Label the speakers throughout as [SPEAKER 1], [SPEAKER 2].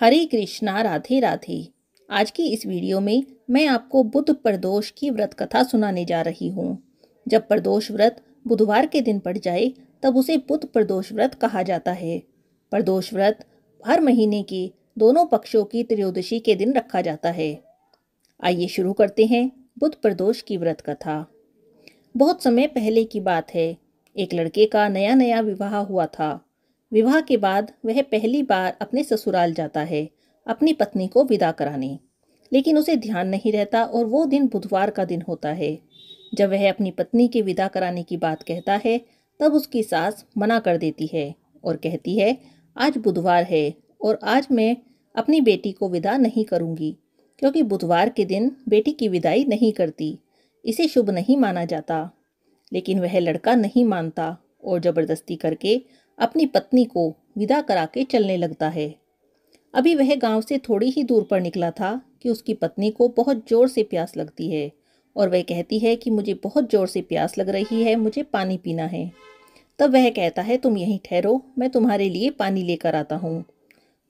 [SPEAKER 1] हरे कृष्णा राधे राधे आज की इस वीडियो में मैं आपको बुद्ध प्रदोष की व्रत कथा सुनाने जा रही हूँ जब प्रदोष व्रत बुधवार के दिन पड़ जाए तब उसे बुद्ध प्रदोष व्रत कहा जाता है प्रदोष व्रत हर महीने के दोनों पक्षों की त्रयोदशी के दिन रखा जाता है आइए शुरू करते हैं बुद्ध प्रदोष की व्रत कथा बहुत समय पहले की बात है एक लड़के का नया नया विवाह हुआ था विवाह के बाद वह पहली बार अपने ससुराल जाता है अपनी पत्नी को विदा कराने लेकिन उसे ध्यान नहीं रहता और वो दिन बुधवार का दिन होता है जब वह अपनी पत्नी के विदा कराने की बात कहता है तब उसकी सास मना कर देती है और कहती है आज बुधवार है और आज मैं अपनी बेटी को विदा नहीं करूँगी क्योंकि बुधवार के दिन बेटी की विदाई नहीं करती इसे शुभ नहीं माना जाता लेकिन वह लड़का नहीं मानता और ज़बरदस्ती करके अपनी पत्नी को विदा करा के चलने लगता है अभी वह गांव से थोड़ी ही दूर पर निकला था कि उसकी पत्नी को बहुत ज़ोर से प्यास लगती है और वह कहती है कि मुझे बहुत ज़ोर से प्यास लग रही है मुझे पानी पीना है तब वह कहता है तुम यहीं ठहरो मैं तुम्हारे लिए पानी लेकर आता हूँ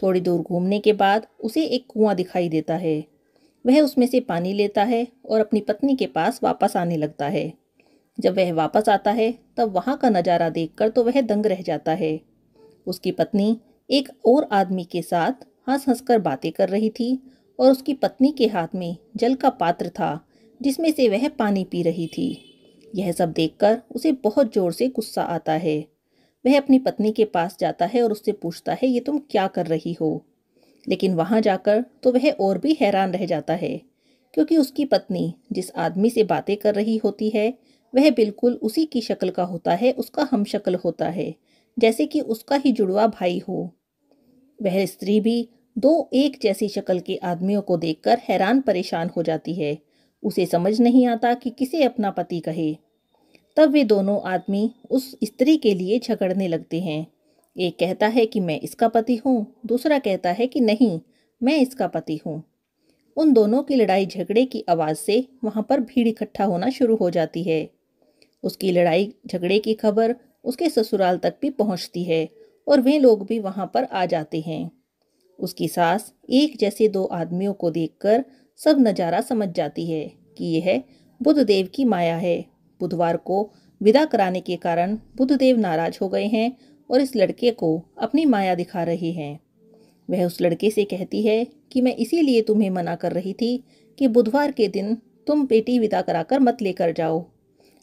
[SPEAKER 1] थोड़ी दूर घूमने के बाद उसे एक कुआं दिखाई देता है वह उसमें से पानी लेता है और अपनी पत्नी के पास वापस आने लगता है जब वह वापस आता है तब वहाँ का नज़ारा देखकर तो वह दंग रह जाता है उसकी पत्नी एक और आदमी के साथ हंस हंस कर बातें कर रही थी और उसकी पत्नी के हाथ में जल का पात्र था जिसमें से वह पानी पी रही थी यह सब देखकर उसे बहुत ज़ोर से गुस्सा आता है वह अपनी पत्नी के पास जाता है और उससे पूछता है ये तुम क्या कर रही हो लेकिन वहाँ जाकर तो वह और भी हैरान रह जाता है क्योंकि उसकी पत्नी जिस आदमी से बातें कर रही होती है वह बिल्कुल उसी की शक्ल का होता है उसका हम शक्ल होता है जैसे कि उसका ही जुड़वा भाई हो वह स्त्री भी दो एक जैसी शक्ल के आदमियों को देखकर हैरान परेशान हो जाती है उसे समझ नहीं आता कि किसे अपना पति कहे तब वे दोनों आदमी उस स्त्री के लिए झगड़ने लगते हैं एक कहता है कि मैं इसका पति हूँ दूसरा कहता है कि नहीं मैं इसका पति हूँ उन दोनों की लड़ाई झगड़े की आवाज़ से वहाँ पर भीड़ इकट्ठा होना शुरू हो जाती है उसकी लड़ाई झगड़े की खबर उसके ससुराल तक भी पहुंचती है और वे लोग भी वहां पर आ जाते हैं उसकी सास एक जैसे दो आदमियों को देखकर सब नज़ारा समझ जाती है कि यह बुद्ध देव की माया है बुधवार को विदा कराने के कारण देव नाराज हो गए हैं और इस लड़के को अपनी माया दिखा रहे हैं वह उस लड़के से कहती है कि मैं इसीलिए तुम्हें मना कर रही थी कि बुधवार के दिन तुम बेटी विदा कराकर मत लेकर जाओ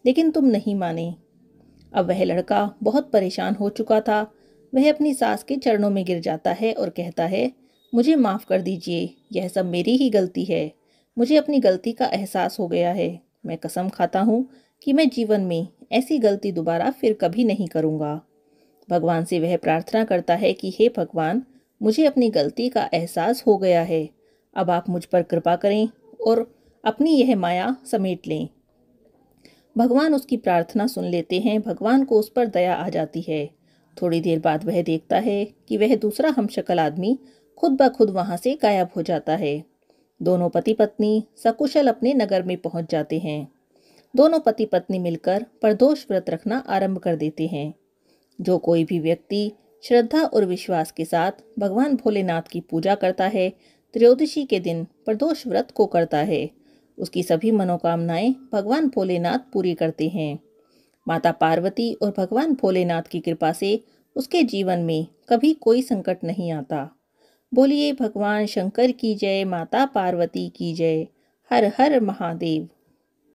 [SPEAKER 1] लेकिन तुम नहीं माने अब वह लड़का बहुत परेशान हो चुका था वह अपनी सास के चरणों में गिर जाता है और कहता है मुझे माफ़ कर दीजिए यह सब मेरी ही गलती है मुझे अपनी गलती का एहसास हो गया है मैं कसम खाता हूँ कि मैं जीवन में ऐसी गलती दोबारा फिर कभी नहीं करूँगा भगवान से वह प्रार्थना करता है कि हे भगवान मुझे अपनी गलती का एहसास हो गया है अब आप मुझ पर कृपा करें और अपनी यह माया समेट लें भगवान उसकी प्रार्थना सुन लेते हैं भगवान को उस पर दया आ जाती है थोड़ी देर बाद वह देखता है कि वह दूसरा हमशक्ल आदमी खुद ब खुद वहाँ से गायब हो जाता है दोनों पति पत्नी सकुशल अपने नगर में पहुँच जाते हैं दोनों पति पत्नी मिलकर प्रदोष व्रत रखना आरंभ कर देते हैं जो कोई भी व्यक्ति श्रद्धा और विश्वास के साथ भगवान भोलेनाथ की पूजा करता है त्रयोदशी के दिन प्रदोष व्रत को करता है उसकी सभी मनोकामनाएं भगवान भोलेनाथ पूरी करते हैं माता पार्वती और भगवान भोलेनाथ की कृपा से उसके जीवन में कभी कोई संकट नहीं आता बोलिए भगवान शंकर की जय माता पार्वती की जय हर हर महादेव